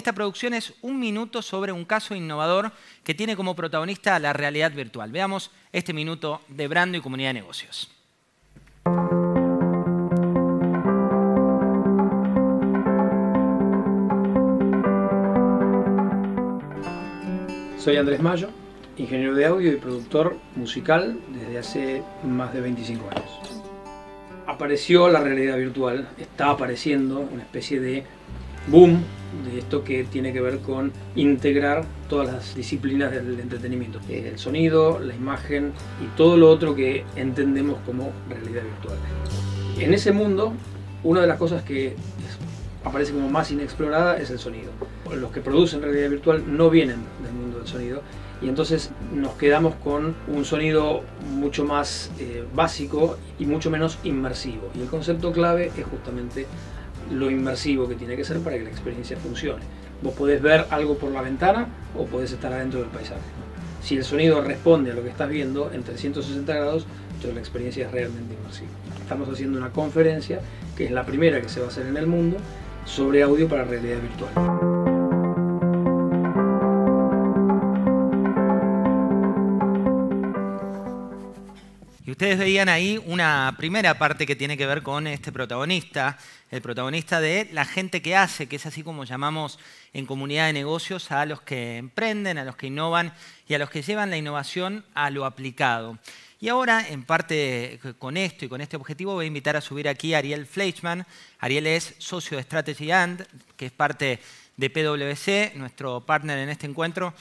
Esta producción es un minuto sobre un caso innovador que tiene como protagonista la realidad virtual. Veamos este minuto de Brando y Comunidad de Negocios. Soy Andrés Mayo, ingeniero de audio y productor musical desde hace más de 25 años. Apareció la realidad virtual, está apareciendo una especie de boom de esto que tiene que ver con integrar todas las disciplinas del entretenimiento, el sonido, la imagen y todo lo otro que entendemos como realidad virtual. En ese mundo, una de las cosas que aparece como más inexplorada es el sonido. Los que producen realidad virtual no vienen del mundo del sonido y entonces nos quedamos con un sonido mucho más eh, básico y mucho menos inmersivo. Y el concepto clave es justamente lo inmersivo que tiene que ser para que la experiencia funcione. Vos podés ver algo por la ventana o podés estar adentro del paisaje. Si el sonido responde a lo que estás viendo en 360 grados, entonces la experiencia es realmente inmersiva. Estamos haciendo una conferencia, que es la primera que se va a hacer en el mundo, sobre audio para realidad virtual. Ustedes veían ahí una primera parte que tiene que ver con este protagonista, el protagonista de la gente que hace, que es así como llamamos en comunidad de negocios a los que emprenden, a los que innovan y a los que llevan la innovación a lo aplicado. Y ahora, en parte con esto y con este objetivo, voy a invitar a subir aquí a Ariel Fleischman. Ariel es socio de Strategy And, que es parte de PwC, nuestro partner en este encuentro.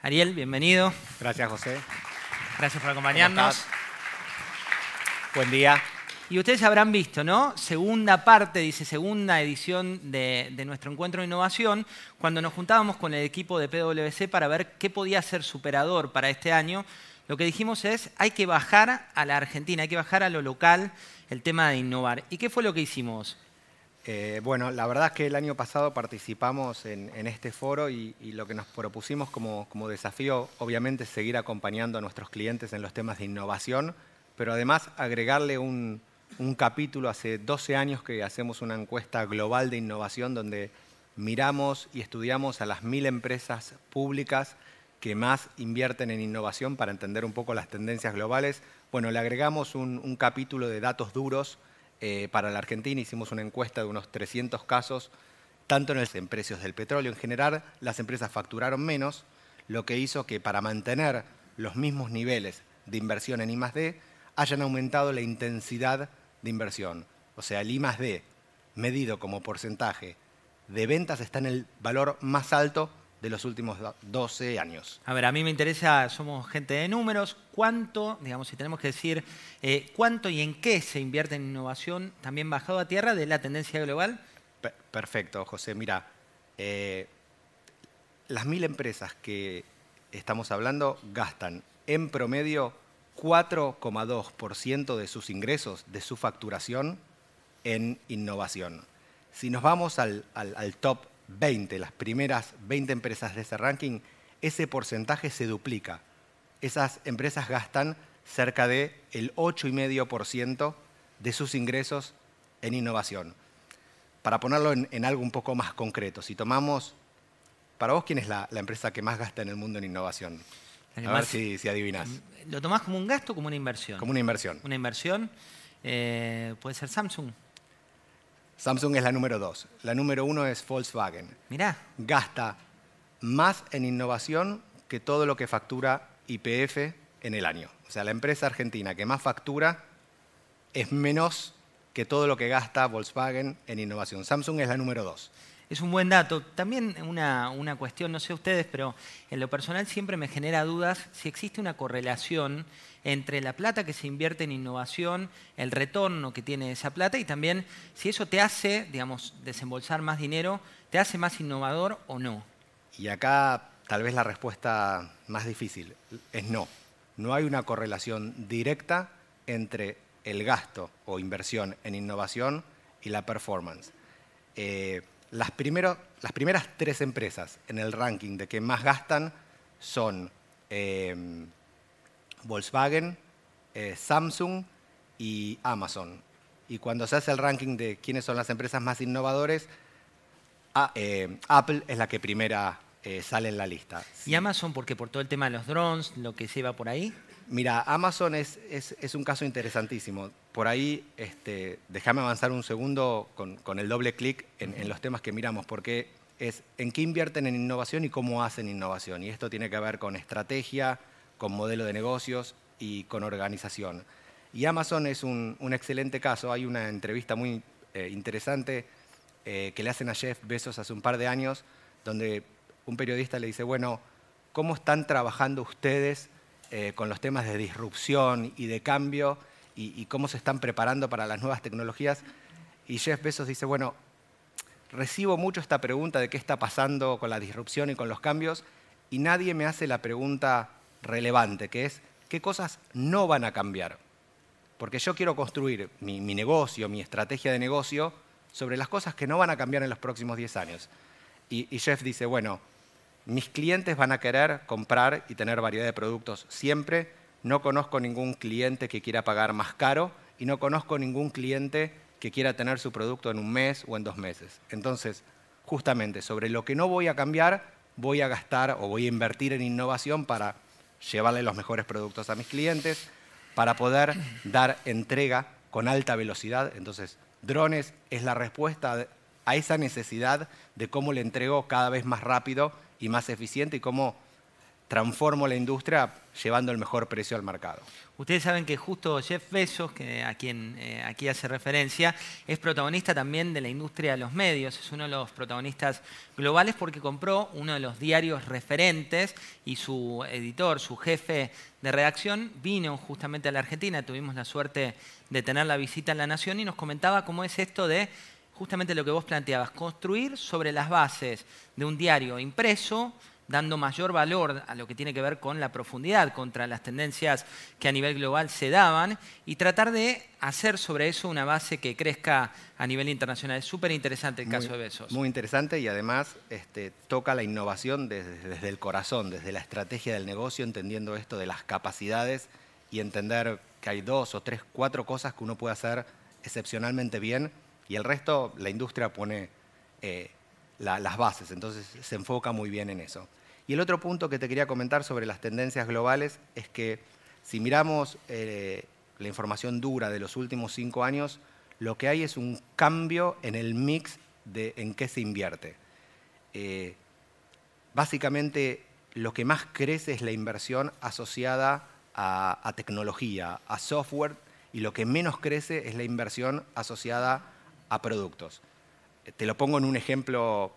Ariel, bienvenido. Gracias, José. Gracias por acompañarnos. Buen día. Y ustedes habrán visto, ¿no? Segunda parte, dice segunda edición de, nuestro encuentro de innovación, cuando nos juntábamos con el equipo de PwC para ver qué podía ser superador para este año, lo que dijimos es, hay que bajar a la Argentina, hay que bajar a lo local el tema de innovar. ¿Y qué fue lo que hicimos? Eh, bueno, la verdad es que el año pasado participamos en, este foro y, lo que nos propusimos como, como desafío, obviamente, es seguir acompañando a nuestros clientes en los temas de innovación pero además agregarle un, capítulo hace 12 años que hacemos una encuesta global de innovación donde miramos y estudiamos a las mil empresas públicas que más invierten en innovación para entender un poco las tendencias globales. Bueno, le agregamos un, capítulo de datos duros eh, para la Argentina, hicimos una encuesta de unos 300 casos, tanto en, el, en precios del petróleo. En general, las empresas facturaron menos, lo que hizo que para mantener los mismos niveles de inversión en I+.D., hayan aumentado la intensidad de inversión. O sea, el I más D, medido como porcentaje de ventas, está en el valor más alto de los últimos 12 años. A ver, a mí me interesa, somos gente de números, cuánto, digamos, si tenemos que decir eh, cuánto y en qué se invierte en innovación, también bajado a tierra de la tendencia global. perfecto, José. Mira, eh, las mil empresas que estamos hablando gastan en promedio 4,2% de sus ingresos, de su facturación, en innovación. Si nos vamos al, top 20, las primeras 20 empresas de ese ranking, ese porcentaje se duplica. Esas empresas gastan cerca del 8,5% de sus ingresos en innovación. Para ponerlo en, algo un poco más concreto, si tomamos, para vos, ¿quién es la empresa que más gasta en el mundo en innovación? a ver si, adivinas. Mm, ¿Lo tomás como un gasto o como una inversión? Como una inversión. Una inversión. Eh, ¿Puede ser Samsung? Samsung es la número dos. La número uno es Volkswagen. Mirá. Gasta más en innovación que todo lo que factura IPF en el año. O sea, la empresa argentina que más factura es menos que todo lo que gasta Volkswagen en innovación. Samsung es la número dos es un buen dato. También una, cuestión, no sé ustedes, pero en lo personal siempre me genera dudas si existe una correlación entre la plata que se invierte en innovación, el retorno que tiene esa plata y también si eso te hace, digamos, desembolsar más dinero, te hace más innovador o no. Y acá tal vez la respuesta más difícil es no. No hay una correlación directa entre el gasto o inversión en innovación y la performance. Eh, las, primeras tres empresas en el ranking de que más gastan son em, Volkswagen, eh, Samsung y Amazon. Y cuando se hace el ranking de quiénes son las empresas más innovadoras, em, Apple es la que primera eh, sale en la lista. ¿Y Amazon porque por todo el tema de los drones, lo que se va por ahí? Mira, Amazon es un caso interesantísimo por ahí, este, déjame avanzar un segundo con, el doble clic en, los temas que miramos, porque es en qué invierten en innovación y cómo hacen innovación. Y esto tiene que ver con estrategia, con modelo de negocios y con organización. Y Amazon es un, excelente caso. Hay una entrevista muy eh, interesante eh, que le hacen a Jeff Bezos hace un par de años, donde un periodista le dice, bueno, ¿cómo están trabajando ustedes eh, con los temas de disrupción y de cambio? y, cómo se están preparando para las nuevas tecnologías. Y Jeff Bezos dice, bueno, recibo mucho esta pregunta de qué está pasando con la disrupción y con los cambios, y nadie me hace la pregunta relevante, que es, ¿qué cosas no van a cambiar? Porque yo quiero construir mi, negocio, mi estrategia de negocio, sobre las cosas que no van a cambiar en los próximos 10 años. y Jeff dice, bueno, mis clientes van a querer comprar y tener variedad de productos siempre, no conozco ningún cliente que quiera pagar más caro y no conozco ningún cliente que quiera tener su producto en un mes o en dos meses. Entonces, justamente sobre lo que no voy a cambiar, voy a gastar o voy a invertir en innovación para llevarle los mejores productos a mis clientes, para poder dar entrega con alta velocidad. Entonces, drones es la respuesta a esa necesidad de cómo le entrego cada vez más rápido y más eficiente y cómo transformo la industria llevando el mejor precio al mercado. Ustedes saben que justo Jeff Bezos, que a quien eh, aquí hace referencia, es protagonista también de la industria de los medios, es uno de los protagonistas globales porque compró uno de los diarios referentes y su editor, su jefe de redacción, vino justamente a la Argentina, tuvimos la suerte de tener la visita en la Nación y nos comentaba cómo es esto de justamente lo que vos planteabas, construir sobre las bases de un diario impreso, dando mayor valor a lo que tiene que ver con la profundidad, contra las tendencias que a nivel global se daban, y tratar de hacer sobre eso una base que crezca a nivel internacional. Es súper interesante el caso de Besos. Muy interesante y además este, toca la innovación desde, el corazón, desde la estrategia del negocio, entendiendo esto de las capacidades y entender que hay dos o tres, cuatro cosas que uno puede hacer excepcionalmente bien y el resto la industria pone eh, las bases, entonces se enfoca muy bien en eso. Y el otro punto que te quería comentar sobre las tendencias globales es que si miramos eh, la información dura de los últimos cinco años, lo que hay es un cambio en el mix de en qué se invierte. Eh, básicamente, lo que más crece es la inversión asociada a, tecnología, a software, y lo que menos crece es la inversión asociada a productos. Te lo pongo en un ejemplo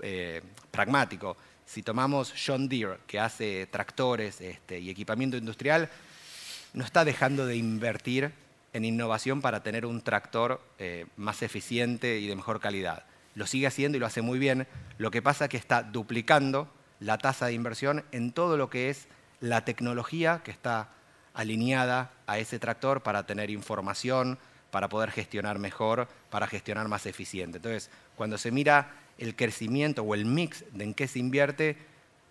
eh, pragmático. Si tomamos John Deere, que hace tractores este, y equipamiento industrial, no está dejando de invertir en innovación para tener un tractor eh, más eficiente y de mejor calidad. Lo sigue haciendo y lo hace muy bien. Lo que pasa es que está duplicando la tasa de inversión en todo lo que es la tecnología que está alineada a ese tractor para tener información, para poder gestionar mejor, para gestionar más eficiente. Entonces, cuando se mira el crecimiento o el mix de en qué se invierte,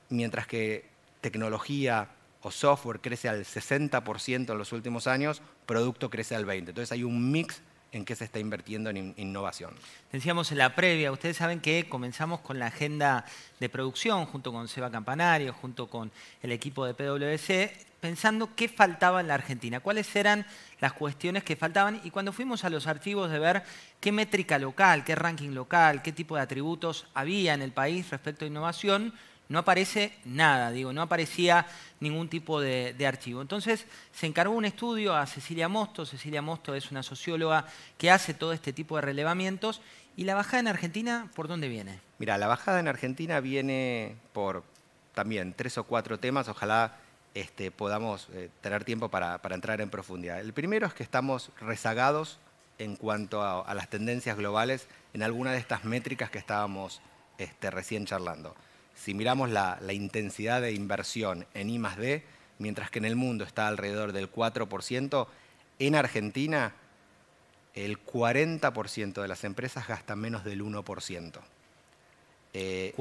mientras que tecnología o software crece al 60% en los últimos años, producto crece al 20%. Entonces hay un mix en qué se está invirtiendo en innovación. Decíamos en la previa, ustedes saben que comenzamos con la agenda de producción junto con Seba Campanario, junto con el equipo de PwC, pensando qué faltaba en la Argentina, cuáles eran las cuestiones que faltaban y cuando fuimos a los archivos de ver qué métrica local, qué ranking local, qué tipo de atributos había en el país respecto a innovación, no aparece nada, digo, no aparecía ningún tipo de, archivo. Entonces se encargó un estudio a Cecilia Mosto, Cecilia Mosto es una socióloga que hace todo este tipo de relevamientos, y la bajada en Argentina, ¿por dónde viene? Mira, la bajada en Argentina viene por también tres o cuatro temas, ojalá este, podamos eh, tener tiempo para, entrar en profundidad. El primero es que estamos rezagados en cuanto a, las tendencias globales en alguna de estas métricas que estábamos este, recién charlando si miramos la, intensidad de inversión en I D, mientras que en el mundo está alrededor del 4%, en Argentina el 40% de las empresas gastan menos del 1%. 40% eh,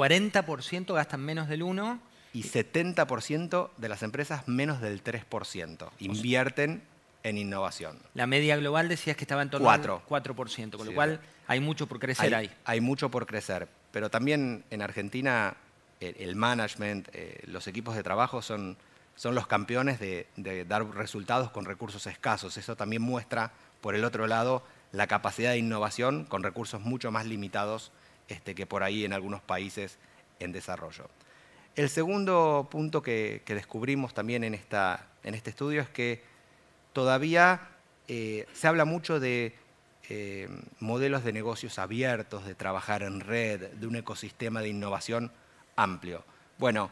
gastan menos del 1%. Y 70% de las empresas menos del 3% invierten en innovación. La media global decías que estaba en torno al 4%, con lo cual hay mucho por crecer ahí. Hay mucho por crecer, pero también en Argentina el management, eh, los equipos de trabajo son, los campeones de, dar resultados con recursos escasos. Eso también muestra, por el otro lado, la capacidad de innovación con recursos mucho más limitados este, que por ahí en algunos países en desarrollo. El segundo punto que, descubrimos también en, este estudio es que todavía eh, se habla mucho de eh, modelos de negocios abiertos, de trabajar en red, de un ecosistema de innovación amplio. Bueno,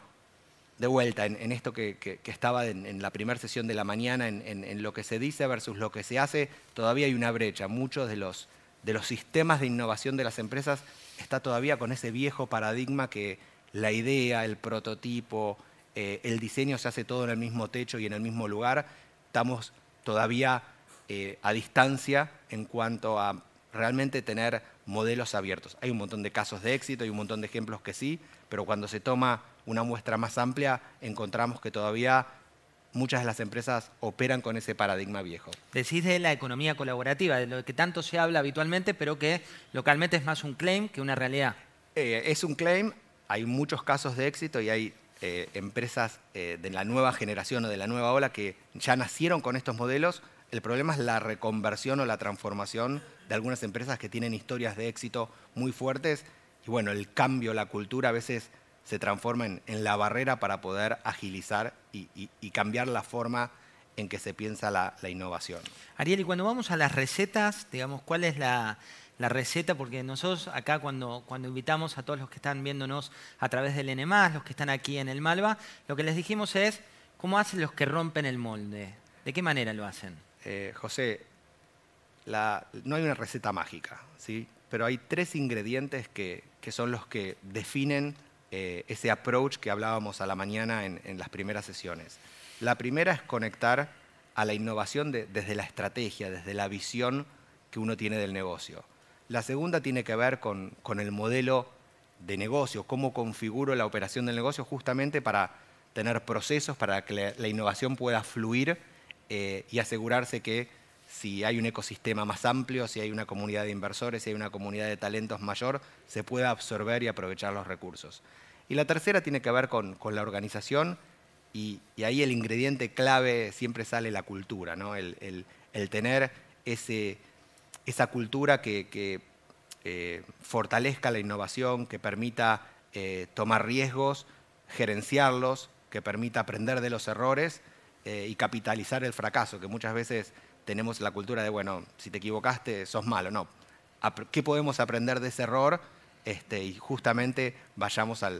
de vuelta en, esto que, estaba en, la primera sesión de la mañana, en, lo que se dice versus lo que se hace, todavía hay una brecha. Muchos de los, de los sistemas de innovación de las empresas está todavía con ese viejo paradigma que la idea, el prototipo, eh, el diseño se hace todo en el mismo techo y en el mismo lugar. Estamos todavía eh, a distancia en cuanto a realmente tener modelos abiertos. Hay un montón de casos de éxito, hay un montón de ejemplos que sí, pero cuando se toma una muestra más amplia, encontramos que todavía muchas de las empresas operan con ese paradigma viejo. Decís de la economía colaborativa, de lo que tanto se habla habitualmente, pero que localmente es más un claim que una realidad. Eh, es un claim, hay muchos casos de éxito y hay eh, empresas eh, de la nueva generación o de la nueva ola que ya nacieron con estos modelos, el problema es la reconversión o la transformación de algunas empresas que tienen historias de éxito muy fuertes y bueno, el cambio, la cultura a veces se transforma en, la barrera para poder agilizar y, cambiar la forma en que se piensa la, innovación. Ariel, y cuando vamos a las recetas, digamos, ¿cuál es la, receta? Porque nosotros acá cuando, cuando invitamos a todos los que están viéndonos a través del N+, los que están aquí en el Malva, lo que les dijimos es, ¿cómo hacen los que rompen el molde? ¿De qué manera lo hacen? Eh, José, no hay una receta mágica, ¿sí? pero hay tres ingredientes que, son los que definen eh, ese approach que hablábamos a la mañana en, las primeras sesiones. La primera es conectar a la innovación desde la estrategia, desde la visión que uno tiene del negocio. La segunda tiene que ver con, el modelo de negocio, cómo configuro la operación del negocio justamente para tener procesos para que la innovación pueda fluir eh, y asegurarse que si hay un ecosistema más amplio, si hay una comunidad de inversores, si hay una comunidad de talentos mayor, se pueda absorber y aprovechar los recursos. Y la tercera tiene que ver con, la organización y, ahí el ingrediente clave siempre sale la cultura, ¿no? el, el, tener ese, esa cultura que, eh, fortalezca la innovación, que permita eh, tomar riesgos, gerenciarlos, que permita aprender de los errores eh, y capitalizar el fracaso, que muchas veces tenemos la cultura de, bueno, si te equivocaste, sos malo. No. ¿Qué podemos aprender de ese error? Este, y justamente vayamos a,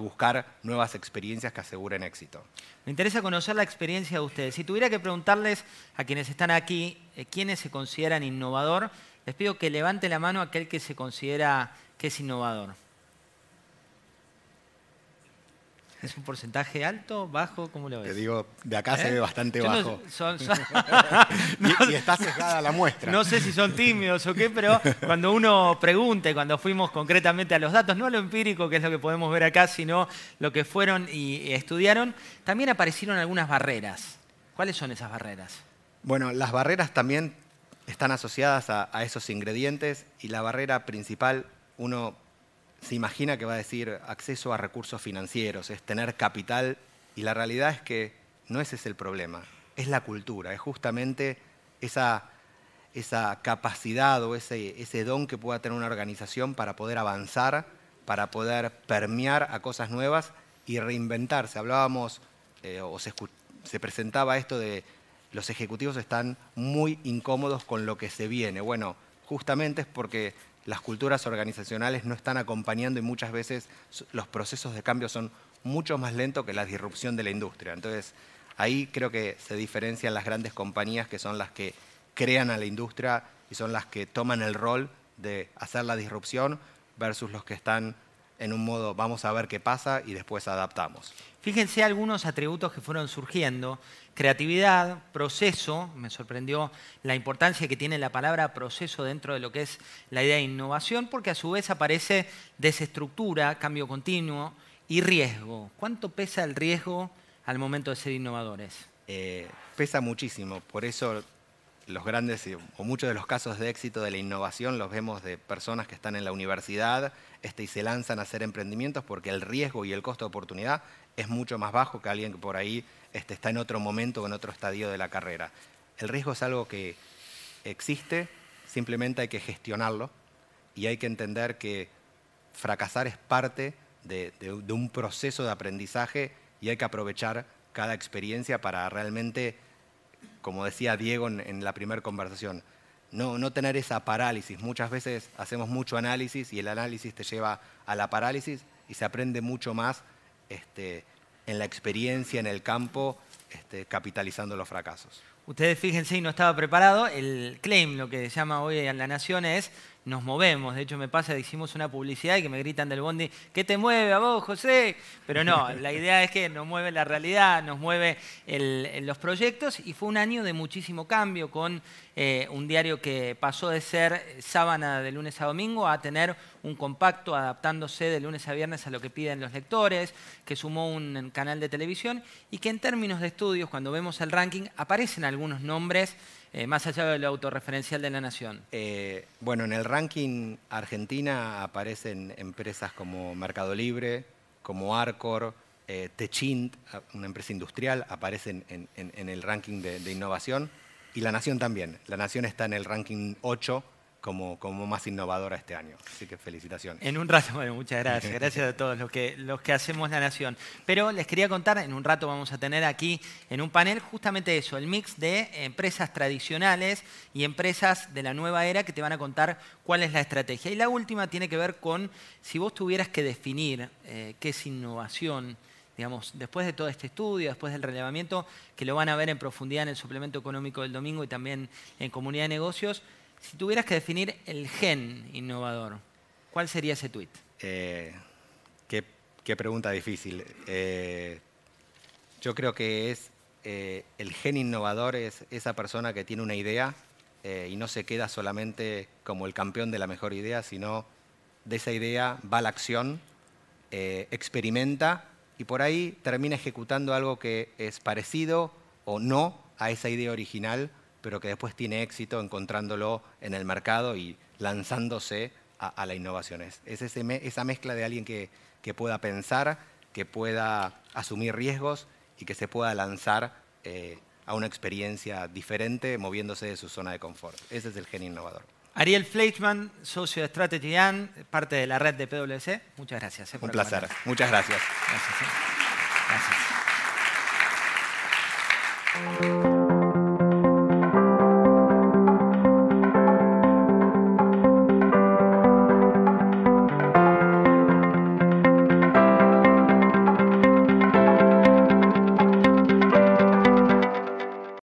buscar nuevas experiencias que aseguren éxito. Me interesa conocer la experiencia de ustedes. Si tuviera que preguntarles a quienes están aquí eh, quiénes se consideran innovador, les pido que levante la mano aquel que se considera que es innovador. ¿Es un porcentaje alto, bajo? ¿Cómo lo ves? Te digo, de acá se ¿Eh? ve bastante bajo. y, está sesgada la muestra. No sé si son tímidos o qué, pero cuando uno pregunte, cuando fuimos concretamente a los datos, no a lo empírico, que es lo que podemos ver acá, sino lo que fueron y estudiaron, también aparecieron algunas barreras. ¿Cuáles son esas barreras? Bueno, las barreras también están asociadas a esos ingredientes y la barrera principal, uno se imagina que va a decir acceso a recursos financieros, es tener capital, y la realidad es que no ese es el problema, es la cultura, es justamente esa, esa capacidad o ese, ese don que pueda tener una organización para poder avanzar, para poder permear a cosas nuevas y reinventarse. Hablábamos eh, o se, se presentaba esto de los ejecutivos están muy incómodos con lo que se viene. Bueno, justamente es porque las culturas organizacionales no están acompañando y muchas veces los procesos de cambio son mucho más lentos que la disrupción de la industria. Entonces, ahí creo que se diferencian las grandes compañías que son las que crean a la industria y son las que toman el rol de hacer la disrupción versus los que están en un modo vamos a ver qué pasa y después adaptamos. Fíjense algunos atributos que fueron surgiendo. Creatividad, proceso, me sorprendió la importancia que tiene la palabra proceso dentro de lo que es la idea de innovación, porque a su vez aparece desestructura, cambio continuo y riesgo. ¿Cuánto pesa el riesgo al momento de ser innovadores? Eh, pesa muchísimo, por eso los grandes o muchos de los casos de éxito de la innovación los vemos de personas que están en la universidad este, y se lanzan a hacer emprendimientos porque el riesgo y el costo de oportunidad es mucho más bajo que alguien que por ahí este, está en otro momento o en otro estadio de la carrera. El riesgo es algo que existe, simplemente hay que gestionarlo y hay que entender que fracasar es parte de, de un proceso de aprendizaje y hay que aprovechar cada experiencia para realmente como decía Diego en, la primera conversación, no, tener esa parálisis. Muchas veces hacemos mucho análisis y el análisis te lleva a la parálisis y se aprende mucho más este, en la experiencia, en el campo, este, capitalizando los fracasos. Ustedes fíjense, y no estaba preparado, el claim, lo que se llama hoy en la Nación es nos movemos. De hecho, me pasa que hicimos una publicidad y que me gritan del bondi, ¿qué te mueve a vos, José? Pero no, la idea es que nos mueve la realidad, nos mueve los proyectos y fue un año de muchísimo cambio con eh, un diario que pasó de ser eh, sábana de lunes a domingo a tener un compacto adaptándose de lunes a viernes a lo que piden los lectores, que sumó un canal de televisión y que en términos de estudios, cuando vemos el ranking, aparecen algunos nombres eh, más allá de lo autorreferencial de la nación? Eh, bueno, en el ranking Argentina aparecen empresas como Mercado Libre, como Arcor, eh, Techint, una empresa industrial, aparecen en, el ranking de, de, innovación. Y La Nación también. La Nación está en el ranking 8 como, más innovadora este año. Así que felicitaciones. En un rato, muchas gracias. Gracias a todos los que, los que hacemos la nación. Pero les quería contar, en un rato vamos a tener aquí en un panel justamente eso, el mix de empresas tradicionales y empresas de la nueva era que te van a contar cuál es la estrategia. Y la última tiene que ver con si vos tuvieras que definir eh, qué es innovación, digamos, después de todo este estudio, después del relevamiento, que lo van a ver en profundidad en el suplemento económico del domingo y también en Comunidad de Negocios, si tuvieras que definir el gen innovador, ¿cuál sería ese tweet? Eh, qué, pregunta difícil. Eh, yo creo que es eh, el gen innovador es esa persona que tiene una idea y no se queda solamente como el campeón de la mejor idea, sino de esa idea va a la acción, experimenta y por ahí termina ejecutando algo que es parecido o no a esa idea original pero que después tiene éxito encontrándolo en el mercado y lanzándose a, la innovación. Es, esa mezcla de alguien que, que, pueda pensar, que pueda asumir riesgos y que se pueda lanzar eh, a una experiencia diferente moviéndose de su zona de confort. Ese es el genio innovador. Ariel Fleischman, socio de Strategy parte de la red de PwC. Muchas gracias. Eh, Un placer. Muchas gracias. gracias. Eh.